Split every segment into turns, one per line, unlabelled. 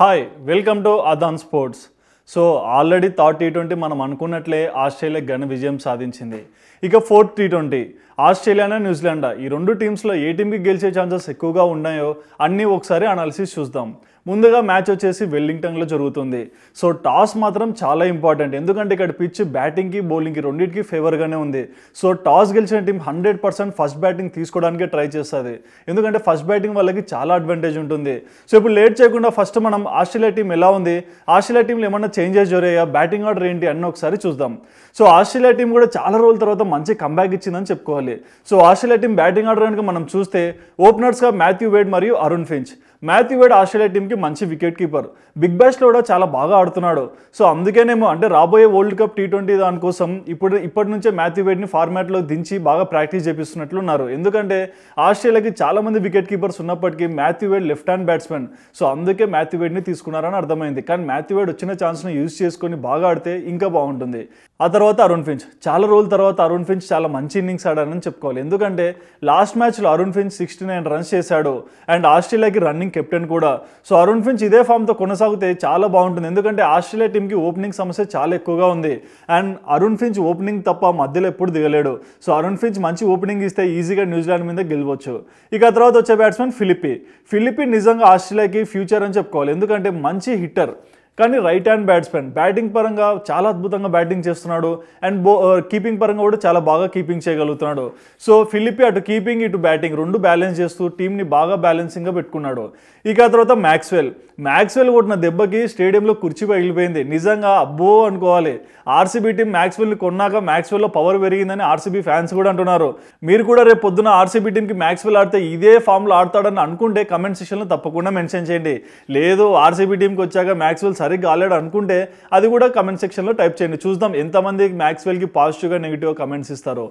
hi welcome to అదాన్ sports so already third T twenty మనం అనుకున్నట్లే ఆస్ట్రేలియా ఘన విజయం సాధించింది ఇక fourth T twenty Australia New Zealand ఈ రెండు టీమ్స్లో ఏ టీంకి గెలిచే ఛాన్సెస్ ఎక్కువగా ఉన్నాయో అన్నీ ఒకసారి అనాలిసిస్ చూద్దాం ముందుగా మ్యాచ్ వచ్చేసి వెల్లింగ్టన్లో జరుగుతుంది సో టాస్ మాత్రం చాలా ఇంపార్టెంట్ ఎందుకంటే ఇక్కడ పిచ్ బ్యాటింగ్కి బౌలింగ్కి రెండింటికి ఫేవర్గానే ఉంది సో టాస్ గెలిచిన team hundred percent first batting తీసుకోవడానికే ట్రై చేస్తుంది ఎందుకంటే ఫస్ట్ బ్యాటింగ్ వాళ్ళకి చాలా అడ్వాంటేజ్ ఉంటుంది సో ఇప్పుడు లేట్ చేయకుండా ఫస్ట్ మనం ఆస్ట్రేలియా టీం ఎలా ఉంది ఆస్ట్రేలియా టీంలో ఏమన్నా చేంజెస్ జరిగాయా బ్యాటింగ్ ఆర్డర్ ఏంటి అన్న ఒకసారి చూద్దాం సో ఆస్ట్రేలియా టీం కూడా చాలా రోజుల తర్వాత మంచి కంబ్యాక్ ఇచ్చిందని చెప్పుకోవాలి so Australia team batting order కనుక మనం చూస్తే ఓపెనర్స్గా మాథ్యూ వేడ్ మరియు Aaron Finch Matthew Wade Australia team కి మంచి వికెట్ కీపర్ బిగ్ బ్యాష్లో కూడా చాలా బాగా ఆడుతున్నాడు సో అందుకేనేమో అంటే రాబోయే వరల్డ్ కప్ టీ ట్వంటీ దానికోసం ఇప్పుడు ఇప్పటి నుంచే మాథ్యూ వేడ్ని ఫార్మాట్లో దించి బాగా ప్రాక్టీస్ చేపిస్తున్నట్లున్నారు ఎందుకంటే ఆస్ట్రేలియాకి చాలామంది వికెట్ కీపర్స్ ఉన్నప్పటికీ Matthew Wade left hand batsmen so అందుకే మాథ్యూ వేడ్ని తీసుకున్నారని అర్థమైంది కానీ మాథ్యూ వేడ్ వచ్చిన ఛాన్స్ను యూజ్ చేసుకొని బాగా ఆడితే ఇంకా బాగుంటుంది ఆ తర్వాత అరుణ్ ఫించ్ చాలా రోజుల తర్వాత అరుణ్ ఫించ్ చాలా మంచి ఇన్నింగ్స్ ఆడానని చెప్పుకోవాలి ఎందుకంటే లాస్ట్ మ్యాచ్లో Aaron Finch sixty nine runs చేశాడు అండ్ ఆస్ట్రేలియాకి రన్నింగ్ కెప్టెన్ కూడా సో అరుణ్ ఫించ్ ఇదే ఫామ్తో కొనసాగితే చాలా బాగుంటుంది ఎందుకంటే ఆస్ట్రేలియా టీమ్కి ఓపెనింగ్ సమస్య చాలా ఎక్కువగా ఉంది అండ్ అరుణ్ ఫించ్ ఓపెనింగ్ తప్ప మధ్యలో ఎప్పుడు దిగలేడు సో అరుణ్ ఫించ్ మంచి ఓపెనింగ్ ఇస్తే ఈజీగా న్యూజిలాండ్ మీద గెలవచ్చు ఇక తర్వాత వచ్చే బ్యాట్స్మెన్ ఫిలిపి ఫిలిపి నిజంగా ఆస్ట్రేలియాకి ఫ్యూచర్ అని చెప్పుకోవాలి ఎందుకంటే మంచి హిట్టర్ కానీ రైట్ హ్యాండ్ బ్యాట్స్మెన్ బ్యాటింగ్ పరంగా చాలా అద్భుతంగా బ్యాటింగ్ చేస్తున్నాడు అండ్ బో కీపింగ్ పరంగా కూడా చాలా బాగా కీపింగ్ చేయగలుగుతున్నాడు సో ఫిలిపి అటు కీపింగ్ ఇటు బ్యాటింగ్ రెండు బ్యాలెన్స్ చేస్తూ టీంని బాగా బ్యాలెన్సింగ్గా పెట్టుకున్నాడు ఇక తర్వాత మ్యాక్స్వెల్ మ్యాక్స్వెల్ కొట్టిన దెబ్బకి స్టేడియంలో కుర్చీ పగిలిపోయింది నిజంగా అబ్బో అనుకోవాలి ఆర్సీబీ టీం మ్యాక్స్వెల్ని కొన్నాక మ్యాక్స్వెల్లో పవర్ పెరిగిందని ఆర్సీబీ ఫ్యాన్స్ కూడా అంటున్నారు మీరు కూడా రేపు పొద్దున ఆర్సీబీ టీంకి మ్యాక్స్వెల్ ఆడితే ఇదే ఫామ్లో ఆడతాడని అనుకుంటే కమెంట్ సెక్షన్లో తప్పకుండా మెన్షన్ చేయండి లేదు ఆర్సీబీ టీంకి వచ్చాక మ్యాక్స్వెల్ సరే సరిగ్గా ఆల్రెడీ అనుకుంటే అది కూడా కమెంట్ సెక్షన్లో టైప్ చేయండి చూద్దాం ఎంతమంది మ్యాక్స్వెల్కి పాజిటివ్గా నెగిటివ్గా కమెంట్స్ ఇస్తారో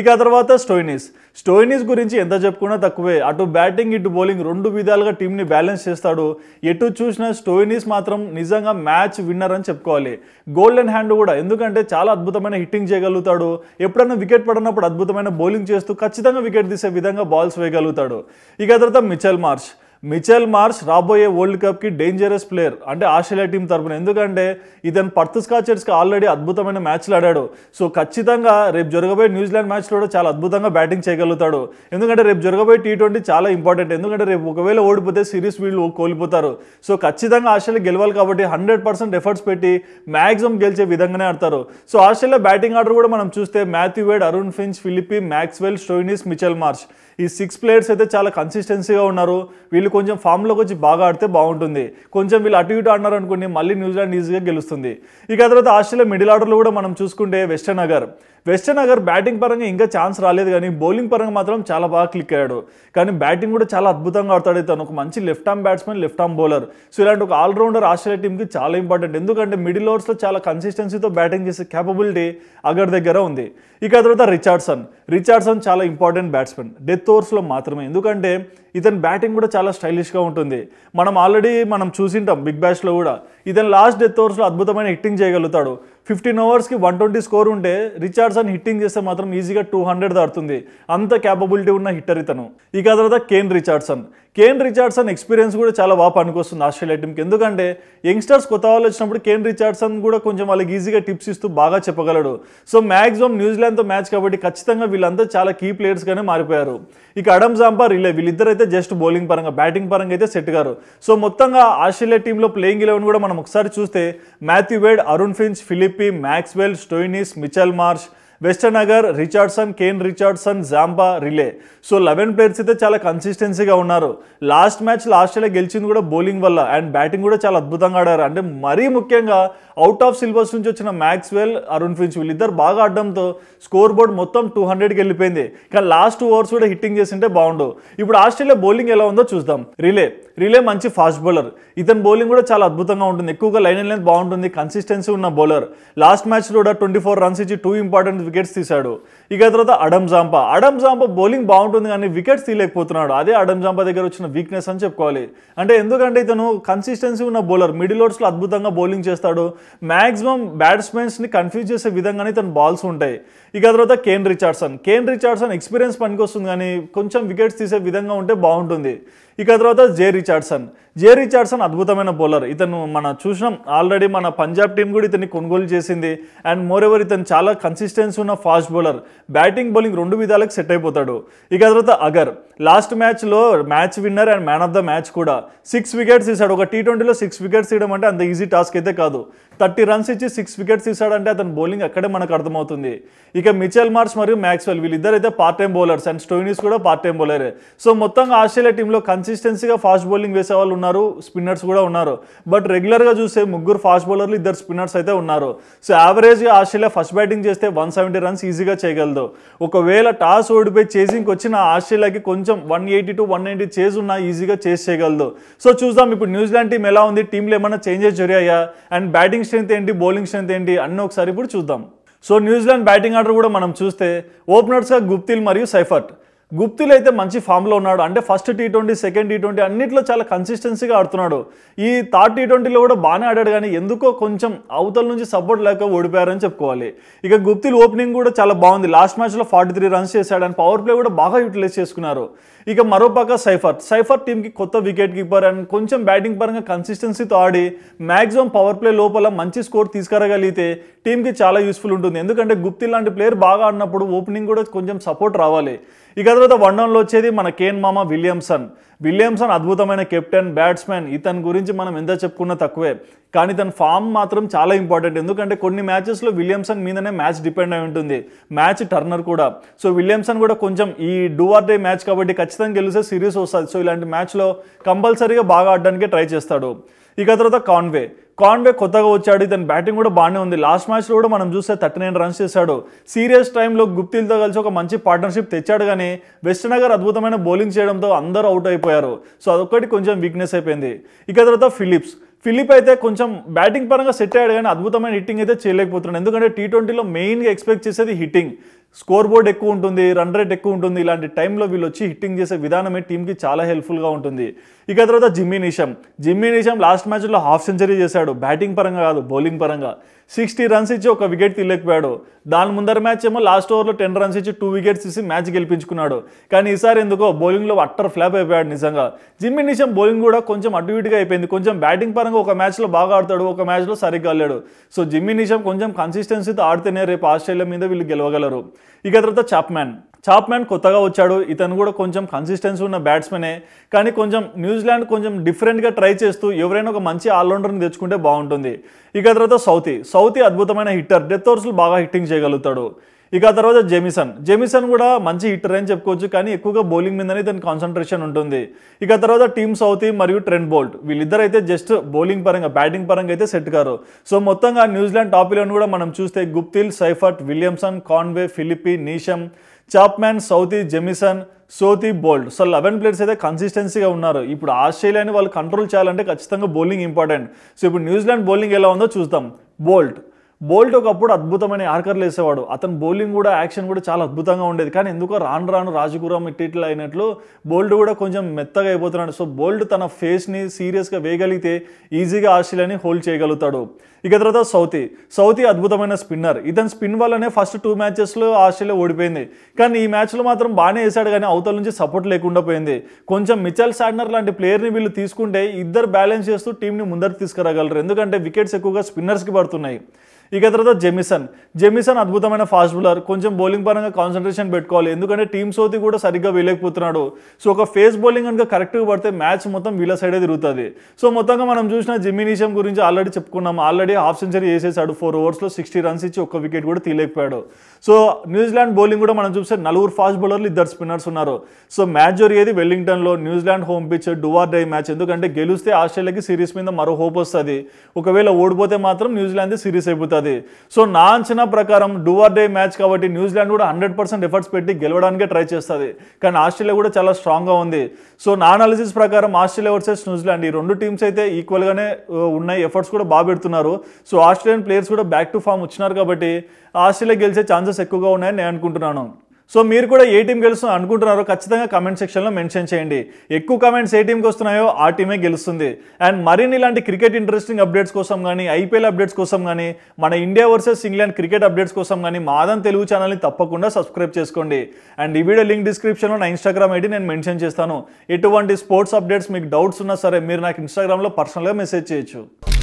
ఇక తర్వాత స్టోయినిస్ స్టోయినిస్ గురించి ఎంత చెప్పుకున్నా తక్కువే అటు బ్యాటింగ్ ఇటు బౌలింగ్ రెండు విధాలుగా టీంని బ్యాలెన్స్ చేస్తాడు ఎటు చూసినా స్టోయినిస్ మాత్రం నిజంగా మ్యాచ్ విన్నర్ అని చెప్పుకోవాలి గోల్డెన్ హ్యాండ్ కూడా ఎందుకంటే చాలా అద్భుతమైన హిట్టింగ్ చేయగలుగుతాడు ఎప్పుడైనా వికెట్ పడినప్పుడు అద్భుతమైన బౌలింగ్ చేస్తూ ఖచ్చితంగా వికెట్ తీసే విధంగా బాల్స్ వేయగలుగుతాడు ఇక తర్వాత మిచెల్ మార్చ్ మిచెల్ మార్స్ రాబోయే వరల్డ్ కప్కి డేంజరస్ ప్లేయర్ అంటే ఆస్ట్రేలియా టీం తరఫున ఎందుకంటే ఇతను పర్త్ స్కాచర్స్కి ఆల్రెడీ అద్భుతమైన మ్యాచ్లు ఆడాడు సో ఖచ్చితంగా రేపు జరగబోయే న్యూజిలాండ్ మ్యాచ్లో కూడా చాలా అద్భుతంగా బ్యాటింగ్ చేయగలుగుతాడు ఎందుకంటే రేపు జరగబోయే టీ ట్వంటీ చాలా ఇంపార్టెంట్ ఎందుకంటే రేపు ఒకవేళ ఓడిపోతే సిరీస్ వీళ్ళు కోల్పోతారు సో ఖచ్చితంగా ఆస్ట్రేలియా గెలవాలి కాబట్టి హండ్రెడ్ పర్సెంట్ ఎఫర్ట్స్ పెట్టి మ్యాక్సిమం గెలిచే విధంగానే ఆడతారు సో ఆస్ట్రేలియా బ్యాటింగ్ ఆర్డర్ కూడా మనం చూస్తే Matthew Wade Aaron Finch Philippe Maxwell Stoinis Mitchell Marsh ఈ సిక్స్ ప్లేయర్స్ అయితే చాలా కన్సిస్టెన్సీగా ఉన్నారు వీళ్ళు కొంచెం ఫామ్లోకి వచ్చి బాగా ఆడితే బాగుంటుంది కొంచెం వీళ్ళు అటు ఇటు అన్నారు అనుకోండి మళ్ళీ న్యూజిలాండ్ ఈజీగా గెలుస్తుంది ఇక తర్వాత ఆస్ట్రేలియా మిడిల్ ఆర్డర్లో కూడా మనం చూసుకుంటే Ashton Agar Ashton Agar batting పరంగా ఇంకా ఛాన్స్ రాలేదు కానీ బౌలింగ్ పరంగా మాత్రం చాలా బాగా క్లిక్ అయ్యాడు కానీ బ్యాటింగ్ కూడా చాలా అద్భుతంగా ఆడతాడు ఇతను ఒక మంచి left arm batsmen left arm bowler so ఇలాంటి ఒక ఆల్రౌండర్ ఆస్ట్రేలియా టీంకి చాలా ఇంపార్టెంట్ ఎందుకంటే మిడిల్ ఓవర్స్లో చాలా కన్సిస్టెన్సీతో బ్యాటింగ్ చేసే క్యాపబిలిటీ అగర్ దగ్గర ఉంది ఇక తర్వాత రిచార్డ్సన్ రిచార్డ్సన్ చాలా ఇంపార్టెంట్ బ్యాట్స్మెన్ డెత్ ఓవర్స్లో మాత్రమే ఎందుకంటే ఇతని బ్యాటింగ్ కూడా చాలా స్టైలిష్గా ఉంటుంది మనం ఆల్రెడీ మనం చూసింటాం బిగ్ బ్యాష్లో కూడా ఇతను లాస్ట్ డెత్ ఓవర్స్లో అద్భుతమైన హిట్టింగ్ చేయగలుగుతాడు ఫిఫ్టీన్ అవర్స్కి వన్ ట్వంటీ స్కోర్ ఉంటే రిచార్డ్సన్ హిట్టింగ్ చేస్తే మాత్రం ఈజీగా టూ హండ్రెడ్ దాడుతుంది అంత క్యాపబిలిటీ ఉన్న హిట్టర్ ఇతను ఇక తర్వాత Kane Richardson Kane Richardson experience కూడా చాలా బాగా పనికొస్తుంది ఆస్ట్రేలియా టీంకి ఎందుకంటే యంగ్స్టర్స్ కొత్త వాళ్ళు వచ్చినప్పుడు కేన్ రిచార్డ్సన్ కూడా కొంచెం వాళ్ళకి ఈజీగా టిప్స్ ఇస్తూ బాగా చెప్పగలడు సో మ్యాక్సిమం న్యూజిలాండ్తో మ్యాచ్ కాబట్టి ఖచ్చితంగా వీళ్ళంతా చాలా కీ ప్లేయర్స్గానే మారిపోయారు ఇక అడమ్ జాంపా రిలే వీళ్ళిద్దరైతే జస్ట్ బౌలింగ్ పరంగా బ్యాటింగ్ పరంగా అయితే సెట్ గారు సో మొత్తంగా ఆస్ట్రేలియా టీంలో ప్లేయింగ్ ఎలెవెన్ కూడా మనం ఒకసారి చూస్తే Matthew Wade Aaron Finch Philippe Maxwell Stoinis Mitchell Marsh Ashton Agar Richardson Kane Richardson Zampa Riley so eleven players అయితే చాలా కన్సిస్టెన్సీగా ఉన్నారు లాస్ట్ మ్యాచ్లో ఆస్ట్రేలియా గెలిచింది కూడా బౌలింగ్ వల్ల అండ్ బ్యాటింగ్ కూడా చాలా అద్భుతంగా ఆడారు అంటే మరీ ముఖ్యంగా అవుట్ ఆఫ్ సిలబస్ నుంచి వచ్చిన మ్యాక్స్వెల్ అరుణ్ ఫిన్స్ వీళ్ళిద్దరు బాగా ఆడడంతో స్కోర్ బోర్డ్ మొత్తం టూ హండ్రెడ్కి వెళ్ళిపోయింది కానీ లాస్ట్ టూ ఓవర్స్ కూడా హిట్టింగ్ చేసింటే బాగుండు ఇప్పుడు ఆస్ట్రేలియా బౌలింగ్ ఎలా ఉందో చూద్దాం రిలే రిలే మంచి ఫాస్ట్ బౌలర్ ఇతని బౌలింగ్ కూడా చాలా అద్భుతంగా ఉంటుంది ఎక్కువగా లైన్ అండ్ లెంత్ బాగుంటుంది కన్సిస్టెన్సీ ఉన్న బౌలర్ లాస్ట్ మ్యాచ్లో కూడా ట్వంటీ ఫోర్ రన్స్ ఇచ్చి టూ ఇంపార్టెంట్ వికెట్స్ తీశాడు ఇక తర్వాత Adam Zampa Adam Zampa bowling బాగుంటుంది కానీ వికెట్స్ తీయలేకపోతున్నాడు అదే అడమ్ జాంపా దగ్గర వచ్చిన వీక్నెస్ అని చెప్పుకోవాలి అంటే ఎందుకంటే ఇతను కన్సిస్టెన్సీ ఉన్న బౌలర్ మిడిల్ ఓవర్స్లో అద్భుతంగా బౌలింగ్ చేస్తాడు మ్యాక్సిమం బ్యాట్స్మెన్స్ని కన్ఫ్యూజ్ చేసే విధంగానే ఇతను బాల్స్ ఉంటాయి ఇక తర్వాత Kane Richardson Kane Richardson experience పనికొస్తుంది కానీ కొంచెం వికెట్స్ తీసే విధంగా ఉంటే బాగుంటుంది ఇక తర్వాత జే రిచార్డ్సన్ జే రిచార్డ్సన్ అద్భుతమైన బౌలర్ ఇతను మన చూసినాం ఆల్రెడీ మన పంజాబ్ టీం కూడా ఇతన్ని కొనుగోలు చేసింది అండ్ మోర్ ఎవర్ ఇతను చాలా కన్సిస్టెన్సీ ఉన్న ఫాస్ట్ బౌలర్ బ్యాటింగ్ బౌలింగ్ రెండు విధాలకు సెట్ అయిపోతాడు ఇక తర్వాత అగర్ లాస్ట్ మ్యాచ్లో match winner and man of the match కూడా సిక్స్ వికెట్స్ ఇస్తాడు ఒక టీ ట్వంటీలో సిక్స్ వికెట్స్ ఇవ్వడం అంటే అంత ఈజీ టాస్క్ అయితే కాదు థర్టీ రన్స్ ఇచ్చి సిక్స్ వికెట్స్ ఇస్తాడంటే అతని బౌలింగ్ అక్కడే మనకు అర్థమవుతుంది ఇక మిచెల్ మార్స్ మరియు మ్యాక్స్వెల్ వీళ్ళిద్దరు అయితే part time bowlers and Stoinis కూడా పార్ట్ టైం బౌలరే సో మొత్తంగా ఆస్ట్రేలియా టీంలో కన్సిస్టెన్సీగా ఫాస్ట్ బౌలింగ్ వేసే వాళ్ళు ఉన్నారు స్పిన్నర్స్ కూడా ఉన్నారు బట్ రెగ్యులర్గా చూస్తే ముగ్గురు ఫాస్ట్ బౌలర్లు ఇద్దరు స్పిన్నర్స్ అయితే ఉన్నారు సో యావరేజ్గా ఆస్ట్రేలియా ఫస్ట్ బ్యాటింగ్ చేస్తే వన్ సెవెంటీ రన్స్ ఈజీగా చేయగలదు ఒకవేళ టాస్ ఓడిపోయి చేసింగ్కి వచ్చిన ఆస్ట్రేలియాకి కొంచెం one eighty to one ninety chase ఉన్నా ఈజీగా చేసి చేయగలదు సో చూద్దాం ఇప్పుడు న్యూజిలాండ్ టీం ఎలా ఉంది టీంలో ఏమైనా చేంజెస్ జరిగాయా అండ్ బ్యాటింగ్ స్ట్రెంత్ ఏంటి బౌలింగ్ స్ట్రెంత్ ఏంటి అన్న ఒకసారి ఇప్పుడు చూద్దాం సో న్యూజిలాండ్ బ్యాటింగ్ ఆర్డర్ కూడా మనం చూస్తే ఓపెనర్స్గా గుప్తిల్ మరియు సైఫర్ట్ గుప్తులు అయితే మంచి ఫామ్లో ఉన్నాడు అంటే first T twenty second T twenty అన్నింటిలో చాలా కన్సిస్టెన్సీగా ఆడుతున్నాడు ఈ థర్డ్ టీ ట్వంటీలో కూడా బాగానే ఆడాడు కానీ ఎందుకో కొంచెం అవతల నుంచి సపోర్ట్ లేక ఓడిపోయారని చెప్పుకోవాలి ఇక గుప్తులు ఓపెనింగ్ కూడా చాలా బాగుంది లాస్ట్ మ్యాచ్లో ఫార్టీ త్రీ రన్స్ చేశాడు అండ్ పవర్ ప్లే కూడా బాగా యూటిలైజ్ చేసుకున్నారు ఇక మరోపక్క సైఫర్ సైఫర్ టీంకి కొత్త వికెట్ కీపర్ అండ్ కొంచెం బ్యాటింగ్ పరంగా కన్సిస్టెన్సీతో ఆడి మ్యాక్సిమం పవర్ ప్లే లోపల మంచి స్కోర్ తీసుకురగలిగితే టీంకి చాలా యూస్ఫుల్ ఉంటుంది ఎందుకంటే గుప్తి లాంటి ప్లేయర్ బాగా ఆడినప్పుడు ఓపెనింగ్ కూడా కొంచెం సపోర్ట్ రావాలి ఇక తర్వాత వన్ డౌన్లో వచ్చేది మన కేన్ మామ విలియమ్సన్ విలియమ్సన్ అద్భుతమైన కెప్టెన్ బ్యాట్స్మెన్ ఇతని గురించి మనం ఎంత చెప్పుకున్నా తక్కువే కానీ తన ఫామ్ మాత్రం చాలా ఇంపార్టెంట్ ఎందుకంటే కొన్ని మ్యాచెస్లో విలియమ్సన్ మీదనే మ్యాచ్ డిపెండ్ అయి ఉంటుంది మ్యాచ్ టర్నర్ కూడా సో విలియమ్సన్ కూడా కొంచెం ఈ డూ ఆర్ డే మ్యాచ్ కాబట్టి ఖచ్చితంగా గెలిస్తే సిరీస్ వస్తుంది సో ఇలాంటి మ్యాచ్లో కంపల్సరీగా బాగా ఆడడానికి ట్రై చేస్తాడు ఇక తర్వాత కాన్వే కాన్వే కొత్తగా వచ్చాడు ఇతని బ్యాటింగ్ కూడా బాగానే ఉంది లాస్ట్ మ్యాచ్లో కూడా మనం చూస్తే థర్టీ నైన్ రన్స్ చేశాడు సీరియస్ టైంలో గుప్తిలతో కలిసి ఒక మంచి పార్ట్నర్షిప్ తెచ్చాడు కానీ వెస్ట్ నగర్ అద్భుతమైన బౌలింగ్ చేయడంతో అందరూ అవుట్ అయిపోయారు సో అదొకటి కొంచెం వీక్నెస్ అయిపోయింది ఇక తర్వాత ఫిలిప్స్ ఫిలిప్ అయితే కొంచెం బ్యాటింగ్ పరంగా సెట్ అయ్యాడు కానీ అద్భుతమైన హిట్టింగ్ అయితే చేయలేకపోతున్నాడు ఎందుకంటే టీ ట్వంటీలో మెయిన్గా ఎక్స్పెక్ట్ చేసేది హిట్టింగ్ స్కోర్ బోర్డ్ ఎక్కువ ఉంటుంది రన్ రేట్ ఎక్కువ ఉంటుంది ఇలాంటి టైంలో వీళ్ళు వచ్చి హిట్టింగ్ చేసే విధానమే టీంకి చాలా హెల్ప్ఫుల్గా ఉంటుంది ఇక తర్వాత Jimmy Neesham Jimmy Neesham last మ్యాచ్లో హాఫ్ సెంచరీ చేశాడు బ్యాటింగ్ పరంగా కాదు బౌలింగ్ పరంగా సిక్స్టీ రన్స్ ఇచ్చి ఒక వికెట్ తీలేకపోయాడు దాని ముందర మ్యాచ్ ఏమో లాస్ట్ ఓవర్లో టెన్ రన్స్ ఇచ్చి టూ వికెట్స్ ఇచ్చి మ్యాచ్ గెలిపించుకున్నాడు కానీ ఈసారి ఎందుకో బౌలింగ్లో అట్టర్ ఫ్లాప్ అయిపోయాడు నిజంగా జిమ్మీ నిషాం బౌలింగ్ కూడా కొంచెం అటు ఇటుగా అయిపోయింది కొంచెం బ్యాటింగ్ పరంగా ఒక మ్యాచ్లో బాగా ఆడతాడు ఒక మ్యాచ్లో సరిగ్గా లేడు సో జిమ్మీ నిషాం కొంచెం కన్సిస్టెన్సీతో ఆడితేనే రేపు ఆస్ట్రేలియా మీద వీళ్ళు గెలవగలరు ఇక తర్వాత చాప్మ్యాన్ చాప్మ్యాన్ కొత్తగా వచ్చాడు ఇతను కూడా కొంచెం కన్సిస్టెన్సీ ఉన్న బ్యాట్స్మెనే కానీ కొంచెం న్యూజిలాండ్ కొంచెం డిఫరెంట్గా ట్రై చేస్తూ ఎవరైనా ఒక మంచి ఆల్రౌండర్ని తెచ్చుకుంటే బాగుంటుంది ఇక తర్వాత సౌతి సౌతి అద్భుతమైన హిట్టర్ డెత్ ఓవర్స్లు బాగా హిట్టింగ్ చేయగలుగుతాడు ఇక తర్వాత జెమిసన్ జెమిసన్ కూడా మంచి హిట్టర్ అని చెప్పుకోవచ్చు కానీ ఎక్కువగా బౌలింగ్ మీదనే దాని కాన్సన్ట్రేషన్ ఉంటుంది ఇక తర్వాత టీమ్ సౌతి మరియు ట్రెండ్ బోల్ట్ వీళ్ళిద్దరు అయితే జస్ట్ బౌలింగ్ పరంగా బ్యాటింగ్ పరంగా అయితే సెట్ కారు సో మొత్తంగా న్యూజిలాండ్ టాప్ ఇలెవెన్ కూడా మనం చూస్తే Guptill Seifert Williamson Conway Phillips Neesham Chapman Southee Jamieson Sodhi Boult so eleven players అయితే కన్సిస్టెన్సీగా ఉన్నారు ఇప్పుడు ఆస్ట్రేలియాని వాళ్ళు కంట్రోల్ చేయాలంటే ఖచ్చితంగా బౌలింగ్ ఇంపార్టెంట్ సో ఇప్పుడు న్యూజిలాండ్ బౌలింగ్ ఎలా ఉందో చూద్దాం బోల్ట్ బోల్ట్ ఒకప్పుడు అద్భుతమైన యార్కర్లు వేసేవాడు అతను బౌలింగ్ కూడా యాక్షన్ కూడా చాలా అద్భుతంగా ఉండేది కానీ ఎందుకో రాను రాను రాజగురం ఇట్టిట్లు అయినట్లు బోల్ట్ కూడా కొంచెం మెత్తగా అయిపోతున్నాడు సో బోల్ట్ తన ఫేస్ని సీరియస్గా వేయగలిగితే ఈజీగా ఆస్ట్రేలియాని హోల్డ్ చేయగలుగుతాడు ఇక తర్వాత సౌతి సౌతి అద్భుతమైన స్పిన్నర్ ఇతని స్పిన్ వల్లనే ఫస్ట్ టూ మ్యాచెస్లో ఆస్ట్రేలియా ఓడిపోయింది కానీ ఈ మ్యాచ్లో మాత్రం బాగానే వేశాడు కానీ అవతల నుంచి సపోర్ట్ లేకుండా పోయింది కొంచెం మిచల్ శాడ్నర్ లాంటి ప్లేయర్ని వీళ్ళు తీసుకుంటే ఇద్దరు బ్యాలెన్స్ చేస్తూ టీంని ముందరకు తీసుకురాగలరు ఎందుకంటే వికెట్స్ ఎక్కువగా స్పిన్నర్స్కి పడుతున్నాయి ఇక తర్వాత జెమిసన్ జెమిసన్ అద్భుతమైన ఫాస్ట్ బౌలర్ కొంచెం బౌలింగ్ పరంగా కాన్సన్ట్రేషన్ పెట్టుకోవాలి ఎందుకంటే టీమ్ సోతి కూడా సరిగ్గా వీలేకపోతున్నాడు సో ఒక ఫేస్ బౌలింగ్ కనుక కరెక్ట్గా పడితే మ్యాచ్ మొత్తం వీళ్ళ సైడే తిరుగుతుంది సో మొత్తంగా మనం చూసిన జిమ్మినీషం గురించి ఆల్రెడీ చెప్పుకున్నాం ఆల్రెడీ హాఫ్ సెంచరీ చేసేసాడు ఫోర్ ఓవర్స్లో సిక్స్టీ రన్స్ ఇచ్చి ఒక్క వికెట్ కూడా తీయలేకపోయాడు సో న్యూజిలాండ్ బౌలింగ్ కూడా మనం చూస్తే నలుగురు ఫాస్ట్ బౌలర్లు ఇద్దరు స్పిన్నర్స్ ఉన్నారు సో మ్యాచ్ జరిగేది వెల్లింగ్టన్లో New Zealand home pitch do or die match ఎందుకంటే గెలిస్తే ఆస్ట్రేలియాకి సిరీస్ మీద మరో హోప్ వస్తుంది ఒకవేళ ఓడిపోతే మాత్రం న్యూజిలాండ్ సిరీస్ అయిపోతుంది అది సో నా అంచనా ప్రకారం డూఆర్ డే మ్యాచ్ కాబట్టి న్యూజిలాండ్ కూడా హండ్రెడ్ పర్సెంట్ ఎఫర్ట్స్ పెట్టి గెలవడానికే ట్రై చేస్తుంది కానీ ఆస్ట్రేలియా కూడా చాలా స్ట్రాంగ్గా ఉంది సో నా అనాలిసిస్ ప్రకారం ఆస్ట్రేలియా వర్సెస్ న్యూజిలాండ్ ఈ రెండు టీమ్స్ అయితే ఈక్వల్గానే ఉన్నాయి ఎఫర్ట్స్ కూడా బాగా పెడుతున్నారు సో ఆస్ట్రేలియన్ ప్లేయర్స్ కూడా బ్యాక్ టు ఫామ్ వచ్చినారు కాబట్టి ఆస్ట్రేలియా గెలిచే ఛాన్సెస్ ఎక్కువగా ఉన్నాయని నేను అనుకుంటున్నాను సో మీరు కూడా ఏ టీం గెలుస్తుంది అనుకుంటున్నారో ఖచ్చితంగా కమెంట్ సెక్షన్లో మెన్షన్ చేయండి ఎక్కువ కమెంట్స్ ఏ టీంకి వస్తున్నాయో ఆ టీమే గెలుస్తుంది అండ్ మరిన్ని ఇలాంటి క్రికెట్ ఇంట్రెస్టింగ్ అప్డేట్స్ కోసం కానీ ఐపీఎల్ అప్డేట్స్ కోసం కానీ మన India versus England cricket updates కోసం కానీ మాదన్ తెలుగు ఛానల్ని తప్పకుండా సబ్స్క్రైబ్ చేసుకోండి అండ్ ఈ వీడియో లింక్ డిస్క్రిప్షన్లో నా ఇన్స్టాగ్రామ్ ఐడి నేను మెన్షన్ చేస్తాను ఎటువంటి స్పోర్ట్స్ అప్డేట్స్ మీకు డౌట్స్ ఉన్నా సరే మీరు నాకు ఇన్స్టాగ్రామ్లో పర్సనల్గా మెసేజ్ చేయొచ్చు